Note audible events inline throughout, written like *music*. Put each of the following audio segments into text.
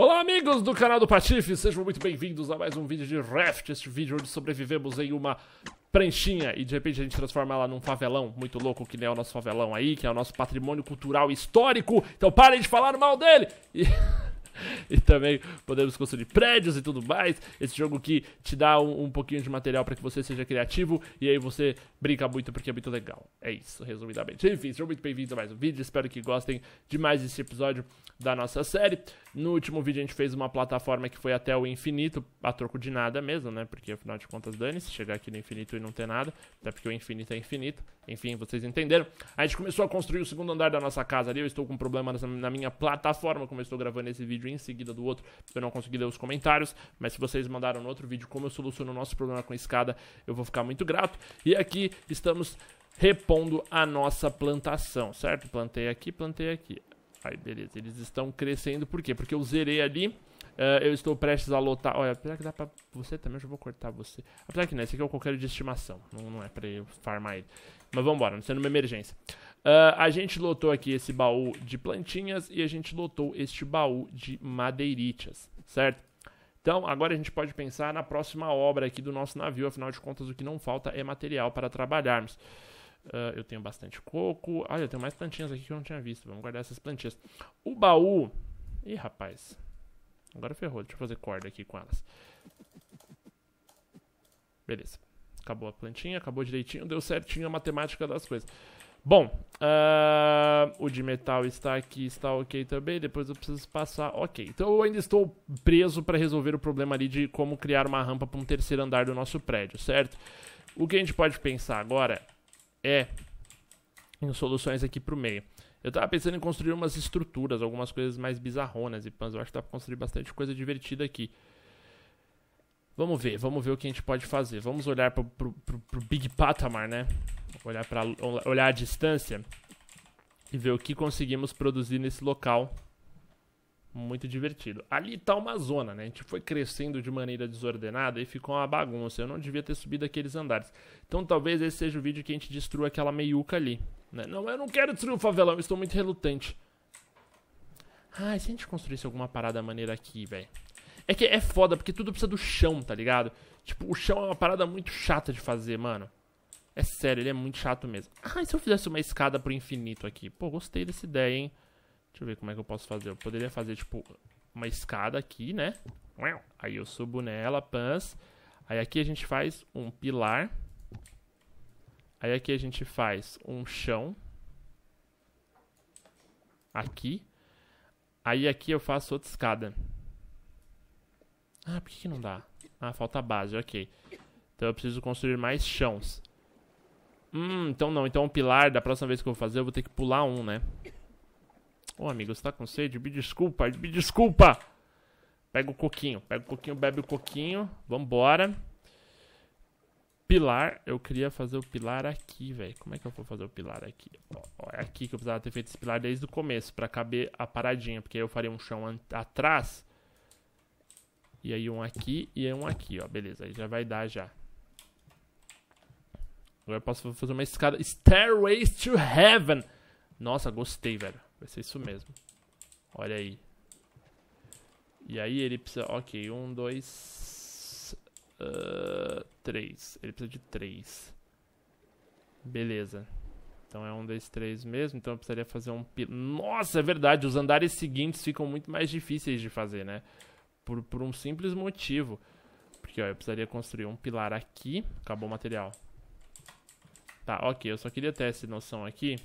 Olá, amigos do canal do Patife, sejam muito bem-vindos a mais um vídeo de Raft, este vídeo onde sobrevivemos em uma pranchinha e de repente a gente transforma ela num favelão muito louco, que nem é o nosso favelão aí, que é o nosso patrimônio cultural histórico, então parem de falar mal dele! E... *laughs* *laughs* e também podemos construir prédios e tudo mais. Esse jogo que te dá um, um pouquinho de material para que você seja criativo e aí você brinca muito porque é muito legal. É isso, resumidamente. Enfim, sejam muito bem-vindos a mais um vídeo. Espero que gostem demais desse episódio da nossa série. No último vídeo a gente fez uma plataforma que foi até o infinito, a troco de nada mesmo, né? Porque afinal de contas, dane-se chegar aqui no infinito e não ter nada, até porque o infinito é infinito. Enfim, vocês entenderam. A gente começou a construir o segundo andar da nossa casa ali. Eu estou com um problema na minha plataforma, como eu estou gravando esse vídeo em seguida do outro. Eu não consegui ler os comentários, mas se vocês mandaram no outro vídeo como eu soluciono o nosso problema com a escada, eu vou ficar muito grato. E aqui estamos repondo a nossa plantação, certo? Plantei aqui, plantei aqui. Aí, beleza. Eles estão crescendo. Por quê? Porque eu zerei ali. Uh, eu estou prestes a lotar. Olha, apesar que dá pra. Você também, eu já vou cortar você. Apesar que não, esse aqui é o qualquer de estimação. Não, não é pra eu farmar ele. Mas vambora, não sendo uma emergência. Uh, a gente lotou aqui esse baú de plantinhas e a gente lotou este baú de madeiritas, certo? Então, agora a gente pode pensar na próxima obra aqui do nosso navio, afinal de contas, o que não falta é material para trabalharmos. Uh, eu tenho bastante coco. Olha, ah, eu tenho mais plantinhas aqui que eu não tinha visto. Vamos guardar essas plantinhas. O baú. Ih, rapaz. Agora ferrou. Deixa eu fazer corda aqui com elas. Beleza. Acabou a plantinha, acabou direitinho, deu certinho a matemática das coisas. Bom, Uh, o de metal está aqui, está ok também. Depois eu preciso passar, ok. Então eu ainda estou preso para resolver o problema ali de como criar uma rampa para um terceiro andar do nosso prédio, certo? O que a gente pode pensar agora é em soluções aqui para o meio. Eu estava pensando em construir umas estruturas, algumas coisas mais bizarronas e pans. Eu acho que dá para construir bastante coisa divertida aqui. Vamos ver, vamos ver o que a gente pode fazer. Vamos olhar para o Big Patamar, né? Olhar, pra, olhar a distância e ver o que conseguimos produzir nesse local. Muito divertido. Ali tá uma zona, né? A gente foi crescendo de maneira desordenada e ficou uma bagunça. Eu não devia ter subido aqueles andares. Então talvez esse seja o vídeo que a gente destrua aquela meiuca ali. Né? Não, eu não quero destruir o favelão, estou muito relutante. Ah, e se a gente construísse alguma parada maneira aqui, velho? É que é foda, porque tudo precisa do chão, tá ligado? Tipo, o chão é uma parada muito chata de fazer, mano. É sério, ele é muito chato mesmo. Ah, e se eu fizesse uma escada pro infinito aqui? Pô, gostei dessa ideia, hein? Deixa eu ver como é que eu posso fazer. Eu poderia fazer, tipo, uma escada aqui, né? Aí eu subo nela, pans. Aí aqui a gente faz um pilar. Aí aqui a gente faz um chão. Aqui. Aí aqui eu faço outra escada. Ah, por que, que não dá? Ah, falta base, ok. Então eu preciso construir mais chãos. Hum, então não. Então o pilar, da próxima vez que eu vou fazer, eu vou ter que pular um, né? Ô, amigo, você tá com sede? Me desculpa, me desculpa! Pega o coquinho, pega o coquinho, bebe o coquinho. Vambora. Pilar, eu queria fazer o pilar aqui, velho. Como é que eu vou fazer o pilar aqui? Ó, ó, é aqui que eu precisava ter feito esse pilar desde o começo, pra caber a paradinha. Porque aí eu faria um chão atrás e aí um aqui e um aqui, ó. Beleza, aí já vai dar já. Agora eu posso fazer uma escada. Stairways to Heaven. Nossa, gostei, velho. Vai ser isso mesmo. Olha aí. E aí ele precisa... Ok, um, dois... Uh, três. Ele precisa de três. Beleza. Então é um, dois, três mesmo. Então eu precisaria fazer um... Nossa, é verdade. Os andares seguintes ficam muito mais difíceis de fazer, né? Por, por um simples motivo. Porque, ó, eu precisaria construir um pilar aqui. Acabou o material. Tá, ok. Eu só queria ter essa noção aqui.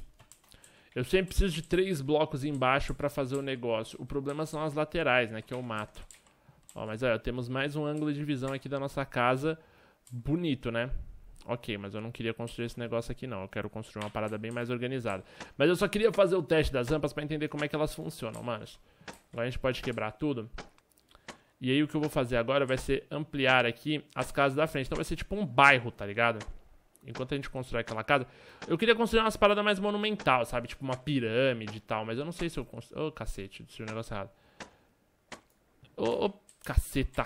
Eu sempre preciso de três blocos embaixo para fazer o negócio. O problema são as laterais, né? Que eu mato. Ó, mas olha, temos mais um ângulo de visão aqui da nossa casa. Bonito, né? Ok, mas eu não queria construir esse negócio aqui não. Eu quero construir uma parada bem mais organizada. Mas eu só queria fazer o teste das rampas para entender como é que elas funcionam, manos. Agora a gente pode quebrar tudo. E aí o que eu vou fazer agora vai ser ampliar aqui as casas da frente. Então vai ser tipo um bairro, tá ligado? Enquanto a gente constrói aquela casa. Eu queria construir umas paradas mais monumental, sabe? Tipo uma pirâmide e tal. Mas eu não sei se eu construo... Ô, oh, cacete. Destruí o negócio errado. Ô, oh, oh, caceta.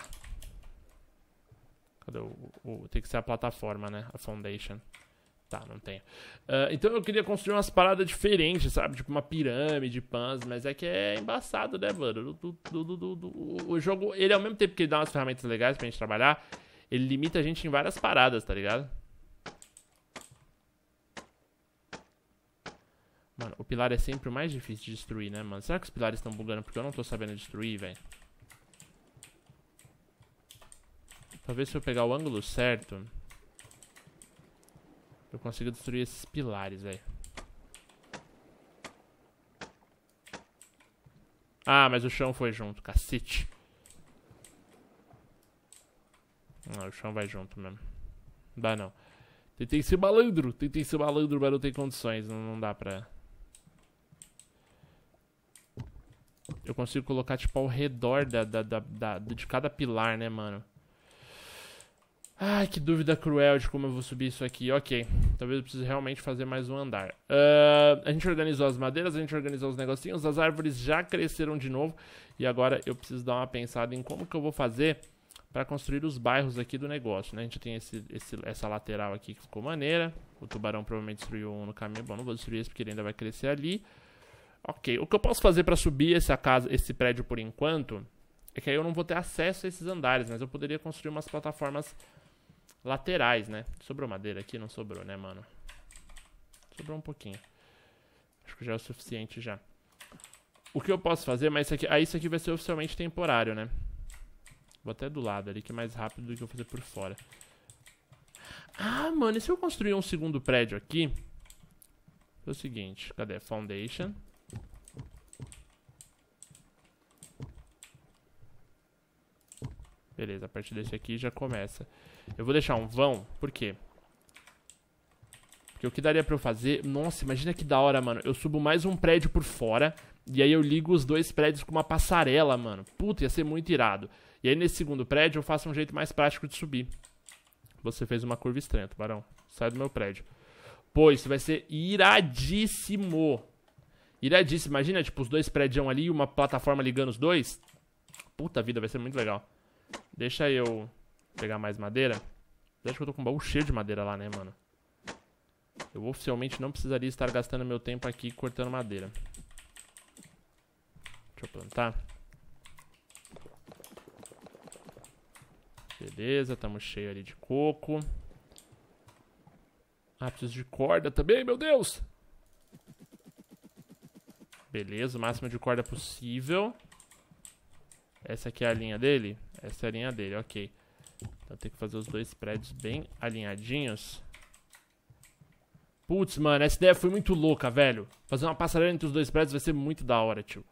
Cadê o, o... Tem que ser a plataforma, né? A foundation. Tá, não tenho. Uh, ah, então eu queria construir umas paradas diferentes, sabe? Tipo uma pirâmide, pans, mas é que é embaçado, né, mano? Do, do, do, o jogo, ele ao mesmo tempo que ele dá umas ferramentas legais pra gente trabalhar, ele limita a gente em várias paradas, tá ligado? Mano, o pilar é sempre o mais difícil de destruir, né, mano? Será que os pilares estão bugando porque eu não tô sabendo destruir, velho? Talvez se eu pegar o ângulo certo... Eu consigo destruir esses pilares, velho. Ah, mas o chão foi junto, cacete. Não, o chão vai junto mesmo. Não dá não. Tentei ser malandro, tentei ser malandro, mas não tem condições, não, não dá pra... Eu consigo colocar, tipo, ao redor da, da, da, da, de cada pilar, né, mano? Ai, que dúvida cruel de como eu vou subir isso aqui. Ok, talvez eu precise realmente fazer mais um andar. Uh, a gente organizou as madeiras, a gente organizou os negocinhos, as árvores já cresceram de novo. E agora eu preciso dar uma pensada em como que eu vou fazer para construir os bairros aqui do negócio, né? A gente tem esse, esse, essa lateral aqui que ficou maneira. O tubarão provavelmente destruiu um no caminho. Bom, não vou destruir esse porque ele ainda vai crescer ali. Ok, o que eu posso fazer para subir essa casa, esse prédio por enquanto... É que aí eu não vou ter acesso a esses andares, mas eu poderia construir umas plataformas laterais, né? Sobrou madeira aqui? Não sobrou, né, mano? Sobrou um pouquinho. Acho que já é o suficiente já. O que eu posso fazer, mas isso aqui, ah, isso aqui vai ser oficialmente temporário, né? Vou até do lado ali, que é mais rápido do que eu fazer por fora. Ah, mano, e se eu construir um segundo prédio aqui? É o seguinte, cadê? Foundation. Beleza, a partir desse aqui já começa. Eu vou deixar um vão, por quê? Porque o que daria pra eu fazer... Nossa, imagina que da hora, mano. Eu subo mais um prédio por fora e aí eu ligo os dois prédios com uma passarela, mano. Puta, ia ser muito irado. E aí nesse segundo prédio eu faço um jeito mais prático de subir. Você fez uma curva estranha, tubarão. Sai do meu prédio. Pô, isso vai ser iradíssimo. Iradíssimo. Imagina, tipo, os dois prédios ali e uma plataforma ligando os dois. Puta vida, vai ser muito legal. Deixa eu pegar mais madeira. Acho que eu tô com um baú cheio de madeira lá, né, mano? Eu oficialmente não precisaria estar gastando meu tempo aqui cortando madeira. Deixa eu plantar. Beleza, estamos cheio ali de coco. Ah, preciso de corda também, meu Deus! Beleza, o máximo de corda possível. Essa aqui é a linha dele. Essa é a linha dele, ok. Então tem que fazer os dois prédios bem alinhadinhos. Putz, mano, essa ideia foi muito louca, velho. Fazer uma passarela entre os dois prédios vai ser muito da hora, tio.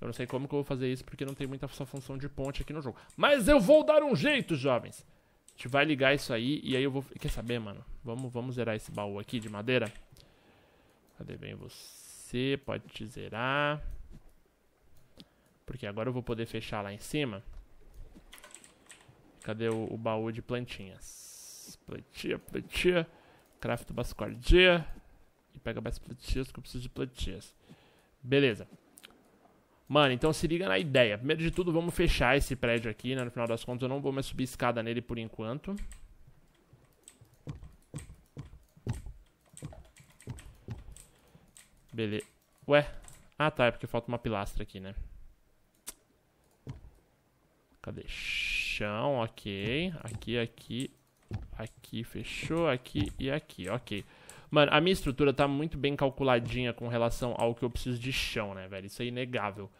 Eu não sei como que eu vou fazer isso, porque não tem muita função de ponte aqui no jogo. Mas eu vou dar um jeito, jovens. A gente vai ligar isso aí, e aí eu vou... Quer saber, mano? Vamos, vamos zerar esse baú aqui de madeira. Cadê bem você? Pode te zerar. Porque agora eu vou poder fechar lá em cima. Cadê o, o baú de plantinhas? Plantia, plantia. Crafto bascordia. E pega mais plantinhas que eu preciso de plantinhas. Beleza. Mano, então se liga na ideia. Primeiro de tudo, vamos fechar esse prédio aqui, né? No final das contas, eu não vou mais subir escada nele por enquanto. Beleza. Ué? Ah, tá. É porque falta uma pilastra aqui, né? Cadê? Chão, ok. Aqui, aqui, aqui, fechou, aqui e aqui, ok. Mano, a minha estrutura tá muito bem calculadinha com relação ao que eu preciso de chão, né, velho? Isso é inegável.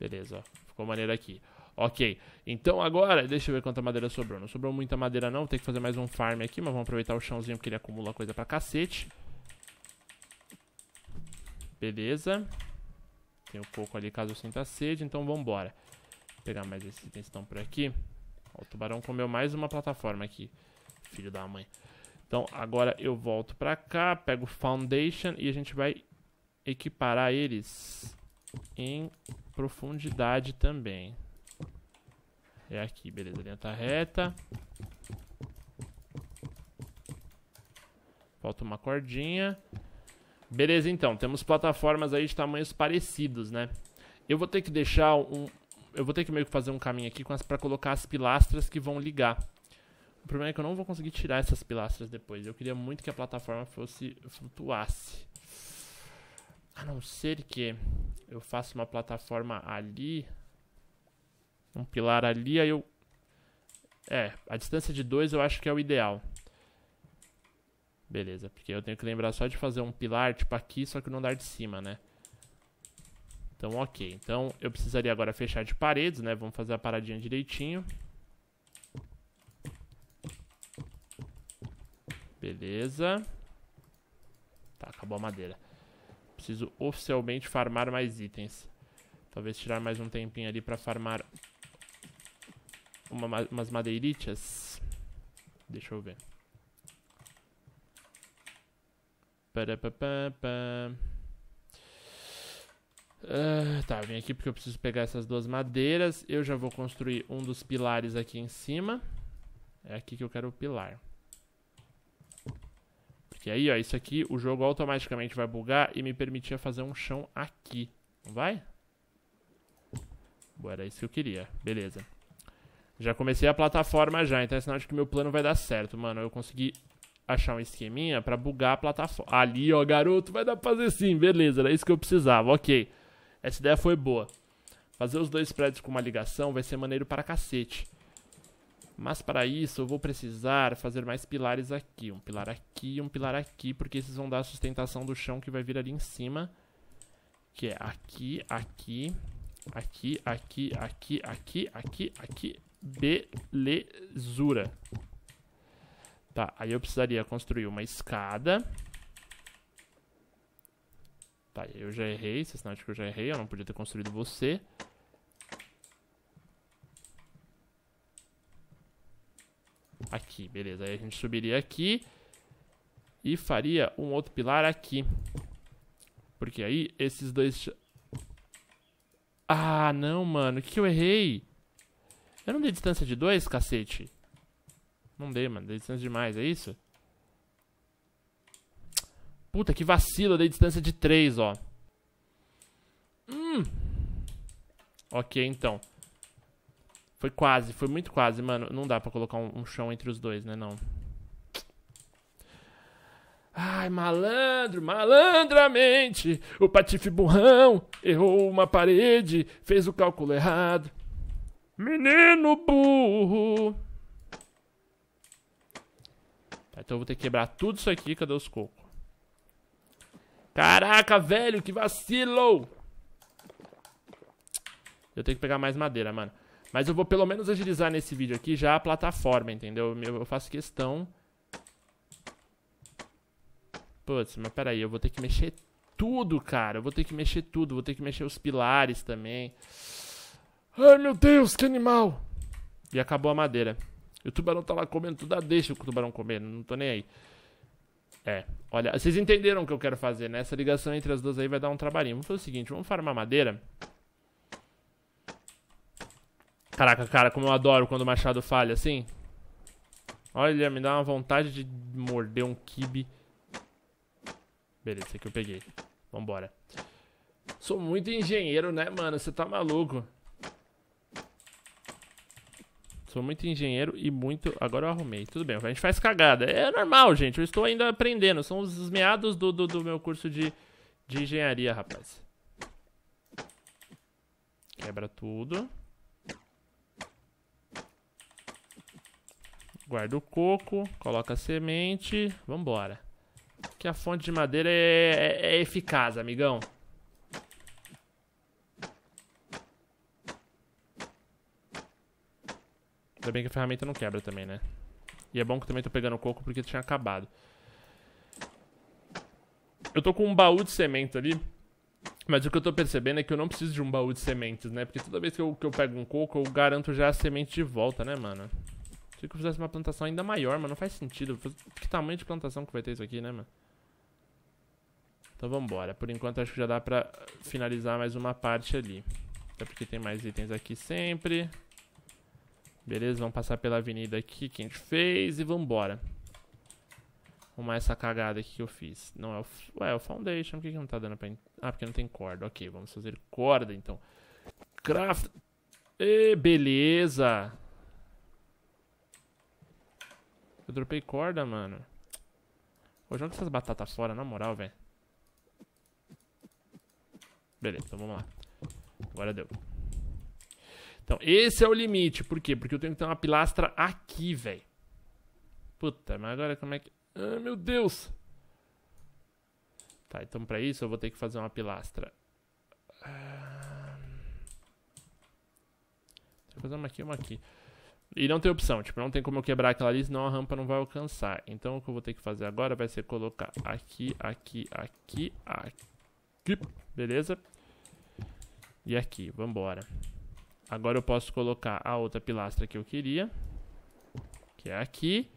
Beleza, ó. Ficou maneiro aqui. Ok, então agora, deixa eu ver quanta madeira sobrou. Não sobrou muita madeira não, vou ter que fazer mais um farm aqui, mas vamos aproveitar o chãozinho porque ele acumula coisa pra cacete. Beleza. Tem um pouco ali caso eu sinta sede, então vambora. Vou pegar mais esses itens estão por aqui. Ó, o tubarão comeu mais uma plataforma aqui. Filho da mãe. Então agora eu volto pra cá, pego Foundation e a gente vai equiparar eles em profundidade também. É aqui, beleza. Linha tá reta. Falta uma cordinha. Beleza, então. Temos plataformas aí de tamanhos parecidos, né? Eu vou ter que deixar um... Eu vou ter que meio que fazer um caminho aqui as... para colocar as pilastras que vão ligar. O problema é que eu não vou conseguir tirar essas pilastras depois. Eu queria muito que a plataforma fosse flutuasse. A não ser que eu faça uma plataforma ali. Um pilar ali, aí eu... É, a distância de dois eu acho que é o ideal. Beleza, porque eu tenho que lembrar só de fazer um pilar, tipo aqui, só que no andar de cima, né? Então, ok. Então, eu precisaria agora fechar de paredes, né? Vamos fazer a paradinha direitinho. Beleza. Tá, acabou a madeira. Preciso oficialmente farmar mais itens. Talvez tirar mais um tempinho ali pra farmar uma, umas madeiritas. Deixa eu ver. Para, para, Uh, ah, tá, vim aqui porque eu preciso pegar essas duas madeiras. Eu já vou construir um dos pilares aqui em cima. É aqui que eu quero o pilar. Porque aí, ó, isso aqui, o jogo automaticamente vai bugar e me permitir fazer um chão aqui. Não vai? Bom, era isso que eu queria. Beleza. Já comecei a plataforma já, então é sinal de que meu plano vai dar certo, mano. Eu consegui achar um esqueminha para bugar a plataforma. Ali, ó, garoto, vai dar pra fazer sim, beleza, era isso que eu precisava, ok. Essa ideia foi boa. Fazer os dois prédios com uma ligação vai ser maneiro para cacete. Mas para isso eu vou precisar fazer mais pilares aqui. Um pilar aqui e um pilar aqui, porque esses vão dar a sustentação do chão que vai vir ali em cima. Que é aqui, aqui, aqui, aqui, aqui, aqui, aqui, aqui. Belezura. Tá, aí eu precisaria construir uma escada. Tá, eu já errei, esse é acham que eu já errei, eu não podia ter construído você. Aqui, beleza. Aí a gente subiria aqui e faria um outro pilar aqui. Porque aí esses dois... Ah, não, mano. O que, que eu errei? Eu não dei distância de dois, cacete. Não dei, mano. Dei distância demais, é isso? Puta, que vacilo. dei distância de 3, ó. Hum. Ok, então. Foi quase, foi muito quase, mano. Não dá pra colocar um, um chão entre os dois, né? Não. Ai, malandro, malandramente, o Patife burrão errou uma parede, fez o cálculo errado. Menino burro. Então eu vou ter que quebrar tudo isso aqui. Cadê os cocos? Caraca, velho, que vacilo! Eu tenho que pegar mais madeira, mano. Mas eu vou pelo menos agilizar nesse vídeo aqui já a plataforma, entendeu? Eu faço questão... Putz, mas peraí, eu vou ter que mexer tudo, cara. Eu vou ter que mexer tudo. Vou ter que mexer os pilares também. Ai, meu Deus, que animal! E acabou a madeira. E o tubarão tá lá comendo tudo, ah, deixa o tubarão comer, não tô nem aí. É, olha, vocês entenderam o que eu quero fazer, né? Essa ligação entre as duas aí vai dar um trabalhinho. Vamos fazer o seguinte, vamos farmar madeira. Caraca, cara, como eu adoro quando o machado falha assim. Olha, me dá uma vontade de morder um kibe. Beleza, esse aqui eu peguei. Vambora. Sou muito engenheiro, né, mano? Você tá maluco? Sou muito engenheiro e muito. Agora eu arrumei. Tudo bem, a gente faz cagada. É normal, gente. Eu estou ainda aprendendo. São os meados do, do, do meu curso de, de engenharia, rapaz. Quebra tudo. Guarda o coco. Coloca a semente. Vambora. Que a fonte de madeira é, é, é eficaz, amigão. Ainda bem que a ferramenta não quebra também, né? E é bom que também tô pegando coco porque tinha acabado. Eu tô com um baú de semente ali. Mas o que eu tô percebendo é que eu não preciso de um baú de sementes, né? Porque toda vez que eu, que eu pego um coco, eu garanto já a semente de volta, né, mano? Se eu fizesse uma plantação ainda maior, mano, não faz sentido. Que tamanho de plantação que vai ter isso aqui, né, mano? Então vambora. Por enquanto acho que já dá pra finalizar mais uma parte ali. Até porque tem mais itens aqui sempre. Beleza, vamos passar pela avenida aqui que a gente fez e vambora. Arrumar essa cagada aqui que eu fiz. Não é o... Ué, é o Foundation. Por que, que não tá dando pra... Ah, porque não tem corda. Ok, vamos fazer corda, então. Craft... E beleza! Eu dropei corda, mano. Ô, joga essas batatas fora, na moral, velho. Beleza, então vamos lá. Agora deu. Então, esse é o limite. Por quê? Porque eu tenho que ter uma pilastra aqui, velho. Puta, mas agora como é que... Ah, meu Deus! Tá, então pra isso eu vou ter que fazer uma pilastra. Ah... Vou fazer uma aqui e uma aqui. E não tem opção, tipo, não tem como eu quebrar aquela ali, senão a rampa não vai alcançar. Então o que eu vou ter que fazer agora vai ser colocar aqui, aqui, aqui, aqui. Beleza? E aqui, vambora. Agora eu posso colocar a outra pilastra que eu queria, que é aqui.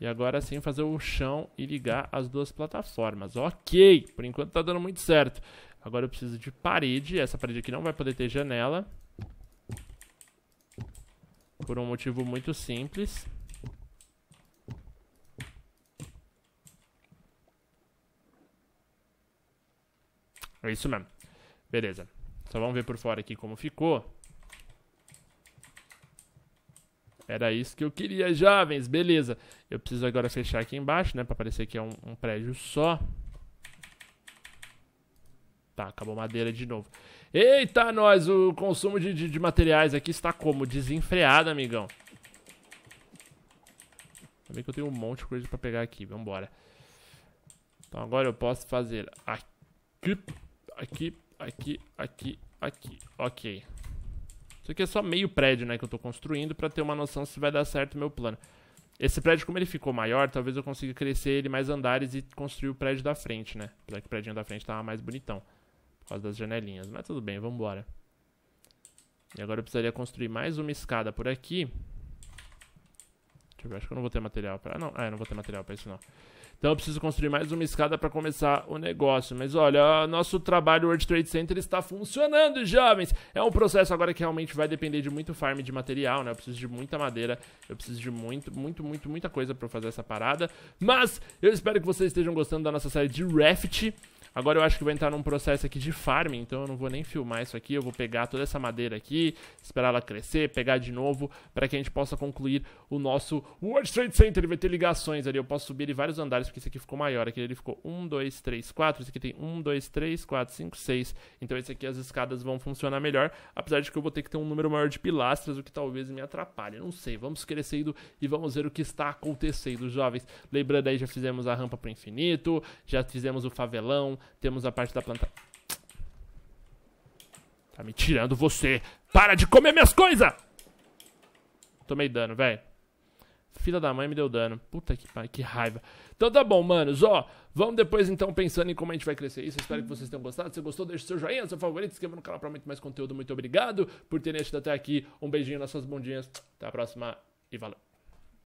E agora sim fazer o chão e ligar as duas plataformas. Ok, por enquanto tá dando muito certo. Agora eu preciso de parede, essa parede aqui não vai poder ter janela. Por um motivo muito simples. É isso mesmo. Beleza. Só vamos ver por fora aqui como ficou. Era isso que eu queria, jovens. Beleza. Eu preciso agora fechar aqui embaixo, né? Pra parecer que é um, um prédio só. Tá, acabou madeira de novo. Eita, nós! O consumo de, de, de materiais aqui está como? Desenfreado, amigão. Ainda bem que eu tenho um monte de coisa pra pegar aqui. Vambora. Então agora eu posso fazer aqui, aqui, aqui, aqui, aqui. Ok. Isso aqui é só meio prédio, né, que eu tô construindo para ter uma noção se vai dar certo o meu plano. Esse prédio, como ele ficou maior, talvez eu consiga crescer ele mais andares e construir o prédio da frente, né? Apesar que o prédio da frente tava mais bonitão, por causa das janelinhas. Mas tudo bem, vambora. E agora eu precisaria construir mais uma escada por aqui. Deixa eu ver, acho que eu não vou ter material pra... Ah, não, ah, é, eu não vou ter material pra isso não. Então eu preciso construir mais uma escada para começar o negócio. Mas olha, nosso trabalho World Trade Center está funcionando, jovens. É um processo agora que realmente vai depender de muito farm de material, né? Eu preciso de muita madeira, eu preciso de muito, muito, muito, muita coisa para fazer essa parada. Mas eu espero que vocês estejam gostando da nossa série de Raft. Agora eu acho que vou entrar num processo aqui de farming, então eu não vou nem filmar isso aqui. Eu vou pegar toda essa madeira aqui, esperar ela crescer, pegar de novo, para que a gente possa concluir o nosso World Trade Center. Ele vai ter ligações ali, eu posso subir ele vários andares, porque esse aqui ficou maior. Aqui ele ficou 1, 2, 3, 4, esse aqui tem 1, 2, 3, 4, 5, 6. Então esse aqui as escadas vão funcionar melhor, apesar de que eu vou ter que ter um número maior de pilastras, o que talvez me atrapalhe. Não sei, vamos crescendo e vamos ver o que está acontecendo, jovens. Lembrando aí, já fizemos a rampa para o infinito, já fizemos o favelão, temos a parte da planta... Tá me tirando você! Para de comer minhas coisas! Tomei dano, velho. Filha da mãe me deu dano. Puta que pariu, que raiva. Então tá bom, manos. Ó, vamos depois então pensando em como a gente vai crescer isso. Espero que vocês tenham gostado. Se gostou, deixe seu joinha, seu favorito, se inscreva no canal pra muito mais conteúdo. Muito obrigado por terem assistido até aqui. Um beijinho nas suas bundinhas. Até a próxima e valeu.